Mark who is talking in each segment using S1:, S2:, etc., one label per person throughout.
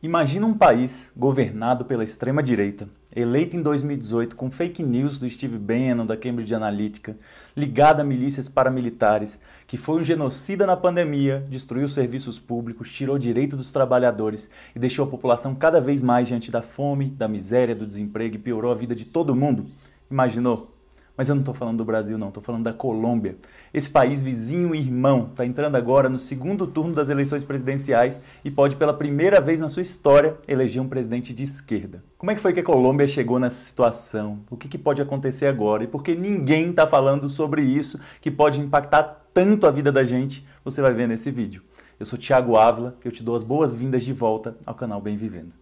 S1: Imagina um país governado pela extrema-direita, eleito em 2018 com fake news do Steve Bannon, da Cambridge Analytica, ligada a milícias paramilitares, que foi um genocida na pandemia, destruiu serviços públicos, tirou direito dos trabalhadores e deixou a população cada vez mais diante da fome, da miséria, do desemprego e piorou a vida de todo mundo. Imaginou? Mas eu não estou falando do Brasil, não, estou falando da Colômbia. Esse país vizinho e irmão está entrando agora no segundo turno das eleições presidenciais e pode, pela primeira vez na sua história, eleger um presidente de esquerda. Como é que foi que a Colômbia chegou nessa situação? O que, que pode acontecer agora? E por que ninguém está falando sobre isso que pode impactar tanto a vida da gente? Você vai ver nesse vídeo. Eu sou Tiago Ávila, e eu te dou as boas-vindas de volta ao canal Bem Vivendo.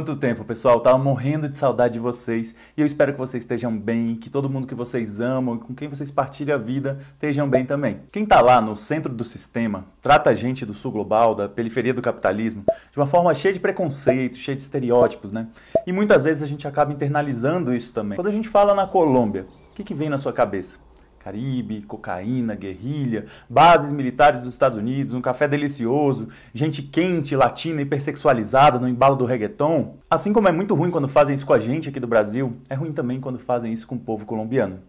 S1: Quanto tempo, pessoal? Eu tava morrendo de saudade de vocês e eu espero que vocês estejam bem, que todo mundo que vocês amam e com quem vocês partilham a vida estejam bem também. Quem tá lá no centro do sistema trata a gente do sul global, da periferia do capitalismo, de uma forma cheia de preconceito, cheia de estereótipos, né? E muitas vezes a gente acaba internalizando isso também. Quando a gente fala na Colômbia, o que, que vem na sua cabeça? Caribe, cocaína, guerrilha, bases militares dos Estados Unidos, um café delicioso, gente quente, latina, hipersexualizada no embalo do reggaeton. Assim como é muito ruim quando fazem isso com a gente aqui do Brasil, é ruim também quando fazem isso com o povo colombiano.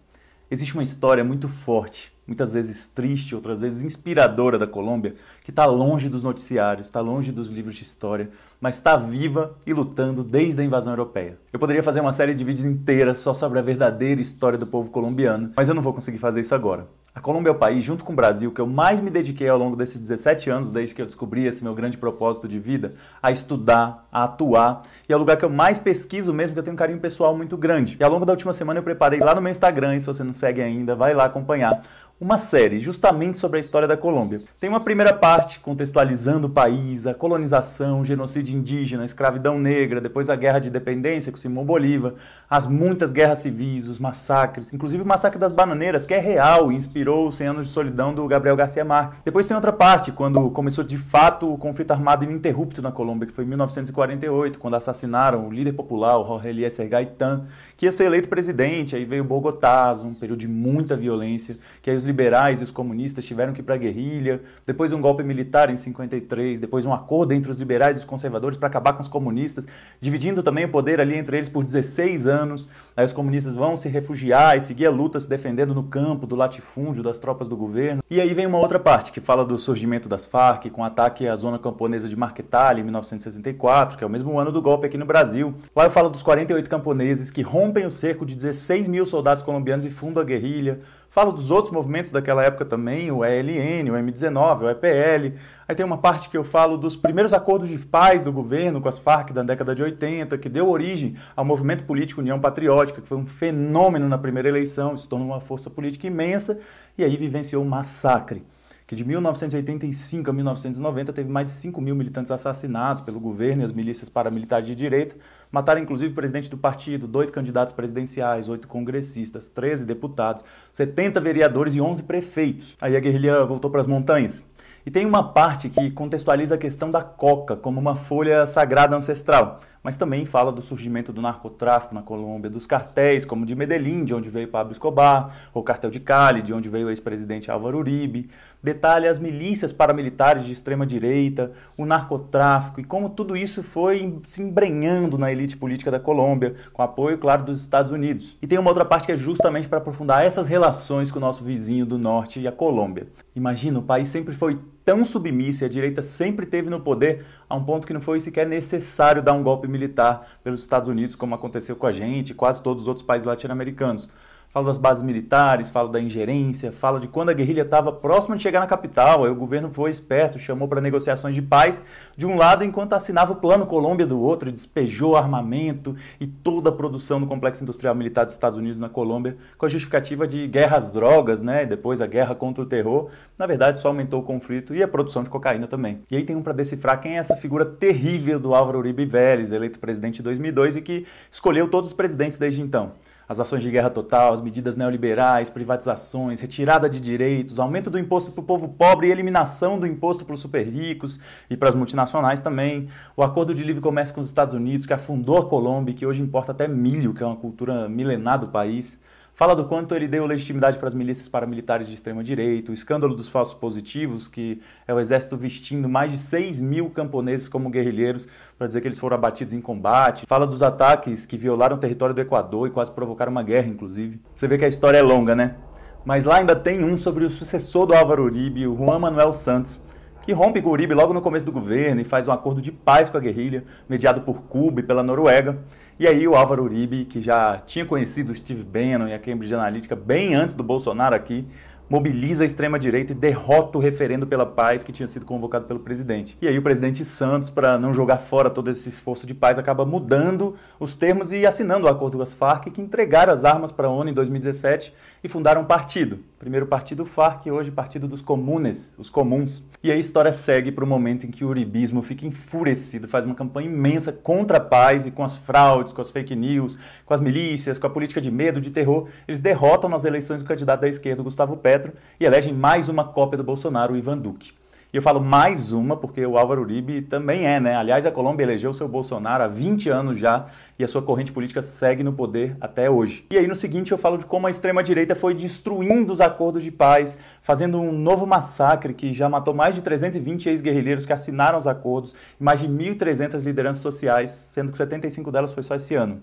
S1: Existe uma história muito forte muitas vezes triste, outras vezes inspiradora da Colômbia, que está longe dos noticiários, está longe dos livros de história, mas está viva e lutando desde a invasão europeia. Eu poderia fazer uma série de vídeos inteiras só sobre a verdadeira história do povo colombiano, mas eu não vou conseguir fazer isso agora. A Colômbia é o país, junto com o Brasil, que eu mais me dediquei ao longo desses 17 anos, desde que eu descobri esse meu grande propósito de vida, a estudar, a atuar, e é o lugar que eu mais pesquiso mesmo, que eu tenho um carinho pessoal muito grande. E ao longo da última semana eu preparei lá no meu Instagram, e se você não segue ainda, vai lá acompanhar uma série justamente sobre a história da Colômbia. Tem uma primeira parte contextualizando o país, a colonização, o genocídio indígena, a escravidão negra, depois a guerra de independência com Simão Bolívar, as muitas guerras civis, os massacres, inclusive o massacre das bananeiras, que é real e inspirou os 100 anos de solidão do Gabriel Garcia Marques. Depois tem outra parte, quando começou de fato o conflito armado ininterrupto na Colômbia, que foi em 1948, quando assassinaram o líder popular, o Jorge Eliezer Gaitán, que ia ser eleito presidente, aí veio o Bogotá, um período de muita violência, que aí os liberais e os comunistas tiveram que ir para a guerrilha, depois um golpe militar em 53, depois um acordo entre os liberais e os conservadores para acabar com os comunistas, dividindo também o poder ali entre eles por 16 anos. Aí os comunistas vão se refugiar e seguir a luta se defendendo no campo do latifúndio, das tropas do governo. E aí vem uma outra parte que fala do surgimento das Farc com ataque à zona camponesa de Marquetal em 1964, que é o mesmo ano do golpe aqui no Brasil. Lá eu falo dos 48 camponeses que rompem o cerco de 16 mil soldados colombianos e fundam a guerrilha. Falo dos outros movimentos daquela época também, o ELN, o M19, o EPL. Aí tem uma parte que eu falo dos primeiros acordos de paz do governo com as Farc da década de 80, que deu origem ao movimento político União Patriótica, que foi um fenômeno na primeira eleição, se tornou uma força política imensa e aí vivenciou um massacre que de 1985 a 1990 teve mais de 5 mil militantes assassinados pelo governo e as milícias paramilitares de direita. Mataram inclusive o presidente do partido, dois candidatos presidenciais, oito congressistas, 13 deputados, 70 vereadores e 11 prefeitos. Aí a guerrilha voltou para as montanhas. E tem uma parte que contextualiza a questão da coca como uma folha sagrada ancestral mas também fala do surgimento do narcotráfico na Colômbia, dos cartéis, como de Medellín, de onde veio Pablo Escobar, o cartel de Cali, de onde veio o ex-presidente Álvaro Uribe, detalha as milícias paramilitares de extrema-direita, o narcotráfico e como tudo isso foi se embrenhando na elite política da Colômbia, com apoio, claro, dos Estados Unidos. E tem uma outra parte que é justamente para aprofundar essas relações com o nosso vizinho do norte e a Colômbia. Imagina, o país sempre foi tão submissa e a direita sempre teve no poder a um ponto que não foi sequer necessário dar um golpe militar pelos Estados Unidos, como aconteceu com a gente e quase todos os outros países latino-americanos falo das bases militares, falo da ingerência, falo de quando a guerrilha estava próxima de chegar na capital, aí o governo foi esperto, chamou para negociações de paz de um lado enquanto assinava o Plano Colômbia do outro, despejou armamento e toda a produção do complexo industrial militar dos Estados Unidos na Colômbia com a justificativa de guerra às drogas, né, e depois a guerra contra o terror, na verdade só aumentou o conflito e a produção de cocaína também. E aí tem um para decifrar quem é essa figura terrível do Álvaro Uribe Vélez, eleito presidente em 2002 e que escolheu todos os presidentes desde então as ações de guerra total, as medidas neoliberais, privatizações, retirada de direitos, aumento do imposto para o povo pobre e eliminação do imposto para os super ricos e para as multinacionais também, o acordo de livre comércio com os Estados Unidos, que afundou a Colômbia, que hoje importa até milho, que é uma cultura milenar do país, Fala do quanto ele deu legitimidade para as milícias paramilitares de extrema-direita, o escândalo dos falsos positivos, que é o exército vestindo mais de 6 mil camponeses como guerrilheiros para dizer que eles foram abatidos em combate. Fala dos ataques que violaram o território do Equador e quase provocaram uma guerra, inclusive. Você vê que a história é longa, né? Mas lá ainda tem um sobre o sucessor do Álvaro Uribe, o Juan Manuel Santos, que rompe com Uribe logo no começo do governo e faz um acordo de paz com a guerrilha, mediado por Cuba e pela Noruega. E aí o Álvaro Uribe, que já tinha conhecido o Steve Bannon e a Cambridge Analytica bem antes do Bolsonaro aqui, mobiliza a extrema-direita e derrota o referendo pela paz que tinha sido convocado pelo presidente. E aí o presidente Santos, para não jogar fora todo esse esforço de paz, acaba mudando os termos e assinando o acordo com as Farc, que entregaram as armas para a ONU em 2017 e fundaram um partido. Primeiro partido FARC, e hoje partido dos comunes, os comuns. E a história segue para o momento em que o uribismo fica enfurecido, faz uma campanha imensa contra a paz e com as fraudes, com as fake news, com as milícias, com a política de medo, de terror. Eles derrotam nas eleições o candidato da esquerda, Gustavo Petro, e elegem mais uma cópia do Bolsonaro, o Ivan Duque. E eu falo mais uma porque o Álvaro Uribe também é, né? Aliás, a Colômbia elegeu seu Bolsonaro há 20 anos já e a sua corrente política segue no poder até hoje. E aí no seguinte eu falo de como a extrema-direita foi destruindo os acordos de paz, fazendo um novo massacre que já matou mais de 320 ex-guerrilheiros que assinaram os acordos e mais de 1.300 lideranças sociais, sendo que 75 delas foi só esse ano.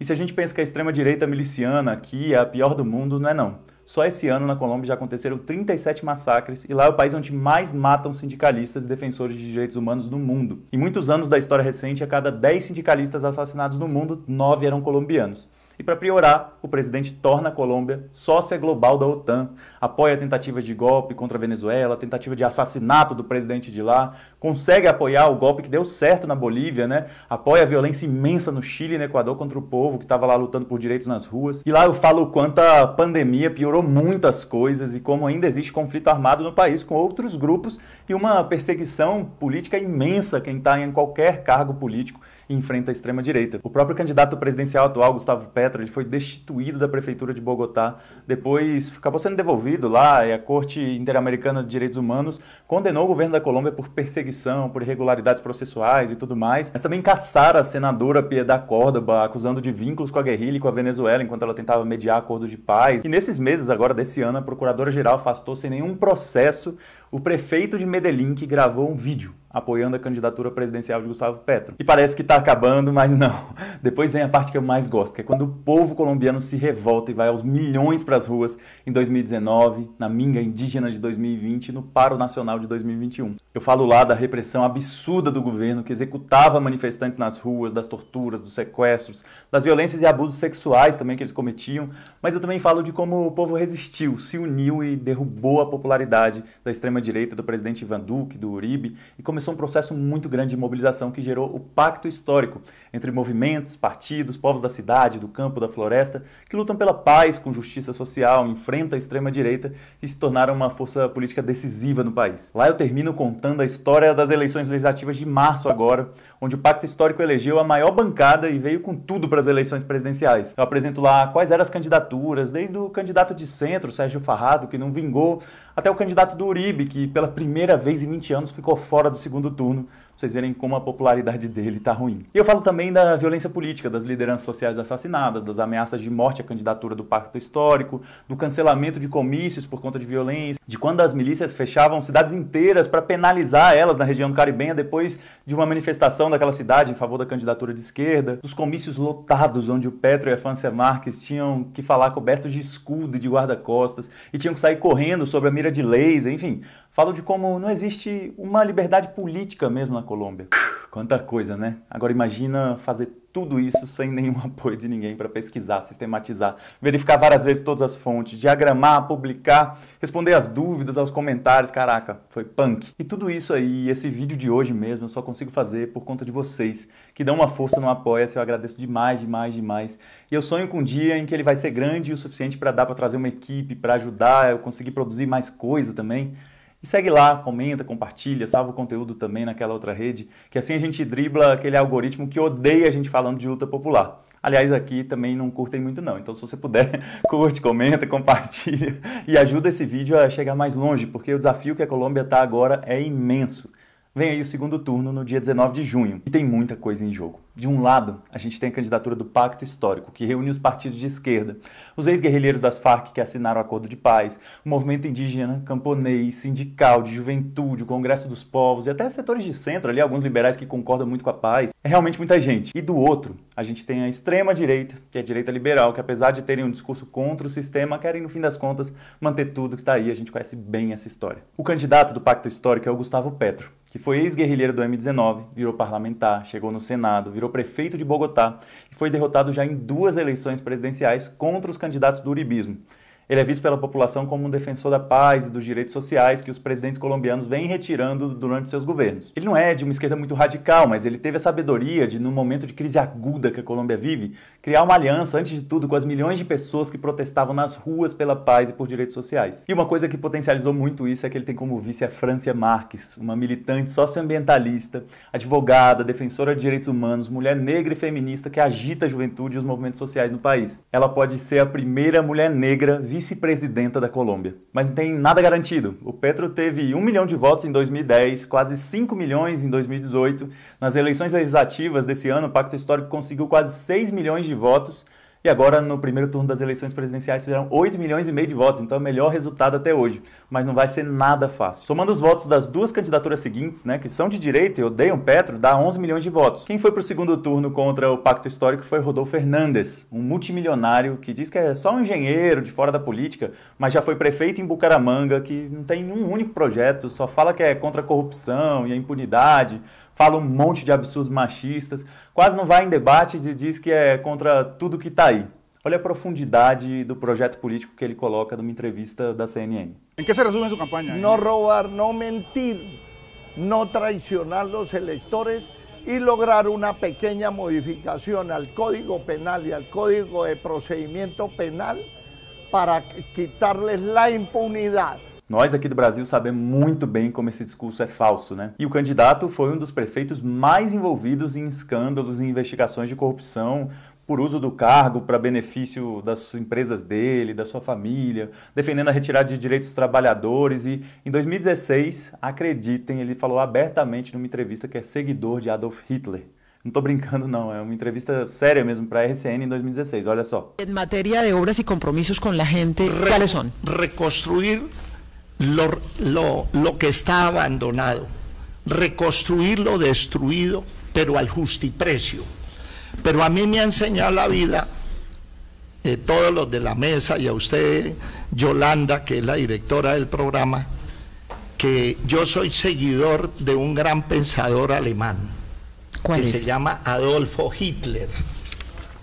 S1: E se a gente pensa que a extrema-direita miliciana aqui é a pior do mundo, não é não. Só esse ano na Colômbia já aconteceram 37 massacres e lá é o país onde mais matam sindicalistas e defensores de direitos humanos no mundo. Em muitos anos da história recente, a cada 10 sindicalistas assassinados no mundo, 9 eram colombianos. E para piorar, o presidente torna a Colômbia sócia global da OTAN, apoia tentativas de golpe contra a Venezuela, tentativa de assassinato do presidente de lá, consegue apoiar o golpe que deu certo na Bolívia, né? Apoia a violência imensa no Chile e no Equador contra o povo que estava lá lutando por direitos nas ruas. E lá eu falo o quanto a pandemia piorou muitas coisas e como ainda existe conflito armado no país com outros grupos e uma perseguição política imensa quem está em qualquer cargo político enfrenta a extrema-direita. O próprio candidato presidencial atual, Gustavo Petra, ele foi destituído da prefeitura de Bogotá, depois acabou sendo devolvido lá e a Corte Interamericana de Direitos Humanos condenou o governo da Colômbia por perseguição, por irregularidades processuais e tudo mais, mas também caçaram a senadora Piedad Córdoba, acusando de vínculos com a guerrilha e com a Venezuela enquanto ela tentava mediar acordo de paz. E nesses meses agora desse ano, a procuradora-geral afastou sem nenhum processo o prefeito de Medellín que gravou um vídeo apoiando a candidatura presidencial de Gustavo Petro. E parece que está acabando, mas não. Depois vem a parte que eu mais gosto, que é quando o povo colombiano se revolta e vai aos milhões para as ruas em 2019, na Minga Indígena de 2020 e no Paro Nacional de 2021. Eu falo lá da repressão absurda do governo que executava manifestantes nas ruas, das torturas, dos sequestros, das violências e abusos sexuais também que eles cometiam, mas eu também falo de como o povo resistiu, se uniu e derrubou a popularidade da extrema-direita do presidente Ivan Duque, do Uribe, e como começou um processo muito grande de mobilização que gerou o Pacto Histórico entre movimentos, partidos, povos da cidade, do campo, da floresta, que lutam pela paz, com justiça social, enfrentam a extrema-direita e se tornaram uma força política decisiva no país. Lá eu termino contando a história das eleições legislativas de março agora, onde o Pacto Histórico elegeu a maior bancada e veio com tudo para as eleições presidenciais. Eu apresento lá quais eram as candidaturas, desde o candidato de centro, Sérgio Farrado, que não vingou, até o candidato do Uribe, que pela primeira vez em 20 anos ficou fora do segundo turno vocês verem como a popularidade dele está ruim. E eu falo também da violência política, das lideranças sociais assassinadas, das ameaças de morte à candidatura do Pacto Histórico, do cancelamento de comícios por conta de violência, de quando as milícias fechavam cidades inteiras para penalizar elas na região caribenha depois de uma manifestação daquela cidade em favor da candidatura de esquerda, dos comícios lotados onde o Petro e a Francia Marques tinham que falar cobertos de escudo e de guarda-costas e tinham que sair correndo sobre a mira de laser, enfim, Falo de como não existe uma liberdade política mesmo na Colômbia. Quanta coisa, né? Agora imagina fazer tudo isso sem nenhum apoio de ninguém para pesquisar, sistematizar, verificar várias vezes todas as fontes, diagramar, publicar, responder às dúvidas, aos comentários, caraca, foi punk. E tudo isso aí, esse vídeo de hoje mesmo, eu só consigo fazer por conta de vocês, que dão uma força no Apoia-se, eu agradeço demais, demais, demais. E eu sonho com um dia em que ele vai ser grande o suficiente para dar para trazer uma equipe, para ajudar, eu conseguir produzir mais coisa também. E segue lá, comenta, compartilha, salva o conteúdo também naquela outra rede, que assim a gente dribla aquele algoritmo que odeia a gente falando de luta popular. Aliás, aqui também não curtem muito não, então se você puder, curte, comenta, compartilha e ajuda esse vídeo a chegar mais longe, porque o desafio que a Colômbia está agora é imenso. Vem aí o segundo turno no dia 19 de junho e tem muita coisa em jogo. De um lado, a gente tem a candidatura do Pacto Histórico, que reúne os partidos de esquerda, os ex-guerrilheiros das Farc que assinaram o acordo de paz, o movimento indígena, camponês, sindical, de juventude, o Congresso dos Povos e até setores de centro ali, alguns liberais que concordam muito com a paz. É realmente muita gente. E do outro, a gente tem a extrema direita, que é a direita liberal, que apesar de terem um discurso contra o sistema, querem no fim das contas manter tudo que está aí. A gente conhece bem essa história. O candidato do Pacto Histórico é o Gustavo Petro, que foi ex-guerrilheiro do M19, virou parlamentar, chegou no Senado, virou para prefeito de Bogotá e foi derrotado já em duas eleições presidenciais contra os candidatos do uribismo. Ele é visto pela população como um defensor da paz e dos direitos sociais que os presidentes colombianos vêm retirando durante seus governos. Ele não é de uma esquerda muito radical, mas ele teve a sabedoria de, no momento de crise aguda que a Colômbia vive, criar uma aliança, antes de tudo, com as milhões de pessoas que protestavam nas ruas pela paz e por direitos sociais. E uma coisa que potencializou muito isso é que ele tem como vice a Francia Marques, uma militante socioambientalista, advogada, defensora de direitos humanos, mulher negra e feminista que agita a juventude e os movimentos sociais no país. Ela pode ser a primeira mulher negra vice-presidenta da Colômbia. Mas não tem nada garantido. O Petro teve 1 milhão de votos em 2010, quase 5 milhões em 2018. Nas eleições legislativas desse ano, o Pacto Histórico conseguiu quase 6 milhões de votos e agora, no primeiro turno das eleições presidenciais, fizeram 8 milhões e meio de votos, então é o melhor resultado até hoje. Mas não vai ser nada fácil. Somando os votos das duas candidaturas seguintes, né, que são de direita e odeiam Petro, dá 11 milhões de votos. Quem foi para o segundo turno contra o Pacto Histórico foi Rodolfo Fernandes, um multimilionário que diz que é só um engenheiro de fora da política, mas já foi prefeito em Bucaramanga, que não tem um único projeto, só fala que é contra a corrupção e a impunidade, fala um monte de absurdos machistas, quase não vai em debates e diz que é contra tudo que está aí. Olha a profundidade do projeto político que ele coloca numa entrevista da CNN. Em que se resume sua campanha? Não roubar, não mentir, não traicionar os eleitores e lograr uma pequena modificação ao Código Penal e ao Código de procedimento Penal para quitarles a impunidade nós aqui do Brasil sabemos muito bem como esse discurso é falso, né? E o candidato foi um dos prefeitos mais envolvidos em escândalos e investigações de corrupção por uso do cargo para benefício das empresas dele, da sua família, defendendo a retirada de direitos dos trabalhadores e em 2016, acreditem, ele falou abertamente numa entrevista que é seguidor de Adolf Hitler. Não estou brincando, não. É uma entrevista séria mesmo para a RCN em 2016. Olha só. Em matéria de obras e compromissos com a gente, quais são? Reconstruir lo, lo, lo que está abandonado, reconstruir lo destruido, pero al justiprecio. Pero a mí me ha enseñado la vida, eh, todos los de la mesa y a usted, Yolanda, que es la directora del programa, que yo soy seguidor de un gran pensador alemán, que se llama Adolfo Hitler.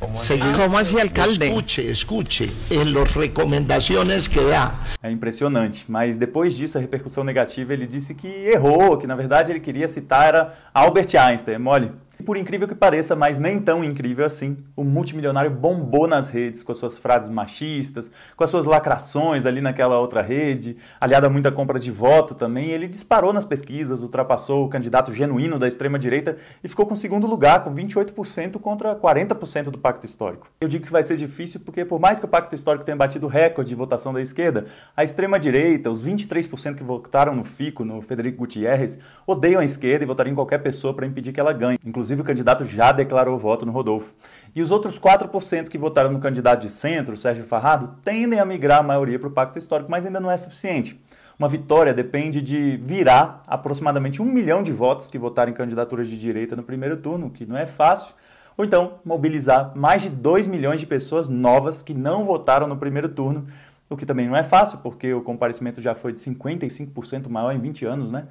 S1: como, como así alcalde? Escuche, escuche, en las recomendaciones que da. É impressionante, mas depois disso a repercussão negativa ele disse que errou, que na verdade ele queria citar era Albert Einstein, mole por incrível que pareça, mas nem tão incrível assim, o multimilionário bombou nas redes com as suas frases machistas, com as suas lacrações ali naquela outra rede, aliada a muita compra de voto também. Ele disparou nas pesquisas, ultrapassou o candidato genuíno da extrema-direita e ficou com segundo lugar, com 28% contra 40% do Pacto Histórico. Eu digo que vai ser difícil porque, por mais que o Pacto Histórico tenha batido recorde de votação da esquerda, a extrema-direita, os 23% que votaram no FICO, no Federico Gutierrez, odeiam a esquerda e votariam em qualquer pessoa para impedir que ela ganhe. Inclusive, Inclusive, o candidato já declarou voto no Rodolfo. E os outros 4% que votaram no candidato de centro, Sérgio Farrado, tendem a migrar a maioria para o Pacto Histórico, mas ainda não é suficiente. Uma vitória depende de virar aproximadamente um milhão de votos que votaram em candidaturas de direita no primeiro turno, que não é fácil, ou então mobilizar mais de 2 milhões de pessoas novas que não votaram no primeiro turno, o que também não é fácil, porque o comparecimento já foi de 55% maior em 20 anos, né?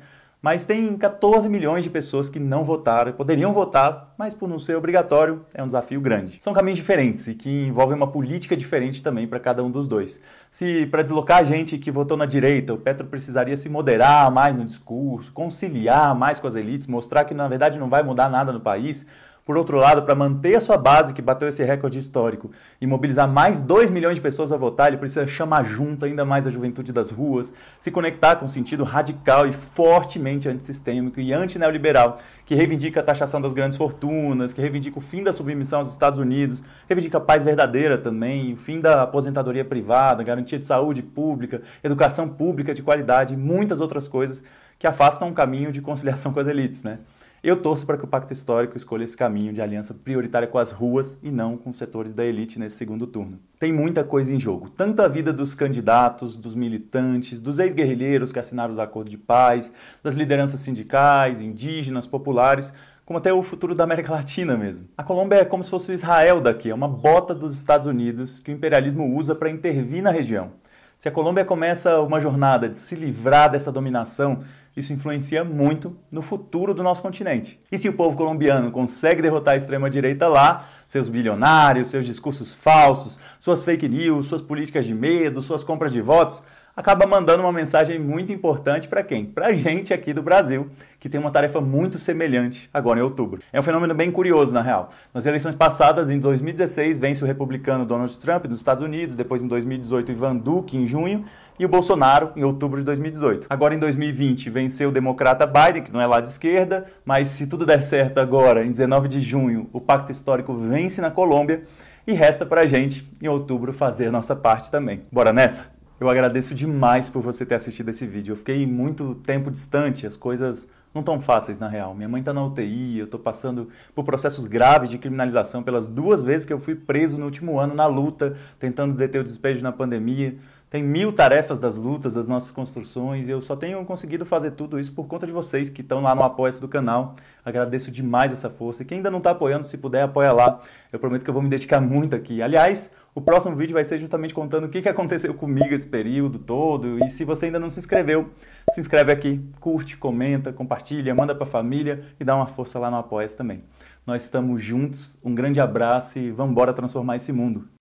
S1: Mas tem 14 milhões de pessoas que não votaram, poderiam votar, mas por não ser obrigatório, é um desafio grande. São caminhos diferentes e que envolvem uma política diferente também para cada um dos dois. Se para deslocar a gente que votou na direita, o Petro precisaria se moderar mais no discurso, conciliar mais com as elites, mostrar que na verdade não vai mudar nada no país, por outro lado, para manter a sua base, que bateu esse recorde histórico, e mobilizar mais 2 milhões de pessoas a votar, ele precisa chamar junto ainda mais a juventude das ruas, se conectar com um sentido radical e fortemente antissistêmico e antineoliberal, que reivindica a taxação das grandes fortunas, que reivindica o fim da submissão aos Estados Unidos, reivindica a paz verdadeira também, o fim da aposentadoria privada, garantia de saúde pública, educação pública de qualidade e muitas outras coisas que afastam o caminho de conciliação com as elites, né? Eu torço para que o Pacto Histórico escolha esse caminho de aliança prioritária com as ruas e não com os setores da elite nesse segundo turno. Tem muita coisa em jogo, tanto a vida dos candidatos, dos militantes, dos ex-guerrilheiros que assinaram os acordos de paz, das lideranças sindicais, indígenas, populares, como até o futuro da América Latina mesmo. A Colômbia é como se fosse o Israel daqui, é uma bota dos Estados Unidos que o imperialismo usa para intervir na região. Se a Colômbia começa uma jornada de se livrar dessa dominação, isso influencia muito no futuro do nosso continente. E se o povo colombiano consegue derrotar a extrema-direita lá, seus bilionários, seus discursos falsos, suas fake news, suas políticas de medo, suas compras de votos, acaba mandando uma mensagem muito importante para quem? Para a gente aqui do Brasil, que tem uma tarefa muito semelhante agora em outubro. É um fenômeno bem curioso, na real. Nas eleições passadas, em 2016, vence o republicano Donald Trump nos Estados Unidos, depois em 2018 Ivan Duque em junho e o Bolsonaro em outubro de 2018. Agora em 2020 venceu o democrata Biden, que não é lá de esquerda, mas se tudo der certo agora, em 19 de junho, o pacto histórico vence na Colômbia e resta pra gente em outubro fazer nossa parte também. Bora nessa? Eu agradeço demais por você ter assistido esse vídeo. Eu fiquei muito tempo distante, as coisas não tão fáceis na real. Minha mãe está na UTI, eu estou passando por processos graves de criminalização pelas duas vezes que eu fui preso no último ano na luta, tentando deter o despejo na pandemia tem mil tarefas das lutas, das nossas construções, e eu só tenho conseguido fazer tudo isso por conta de vocês que estão lá no apoia do canal. Agradeço demais essa força. E quem ainda não está apoiando, se puder, apoia lá. Eu prometo que eu vou me dedicar muito aqui. Aliás, o próximo vídeo vai ser justamente contando o que aconteceu comigo esse período todo. E se você ainda não se inscreveu, se inscreve aqui, curte, comenta, compartilha, manda para a família e dá uma força lá no apoia também. Nós estamos juntos, um grande abraço e vamos embora transformar esse mundo.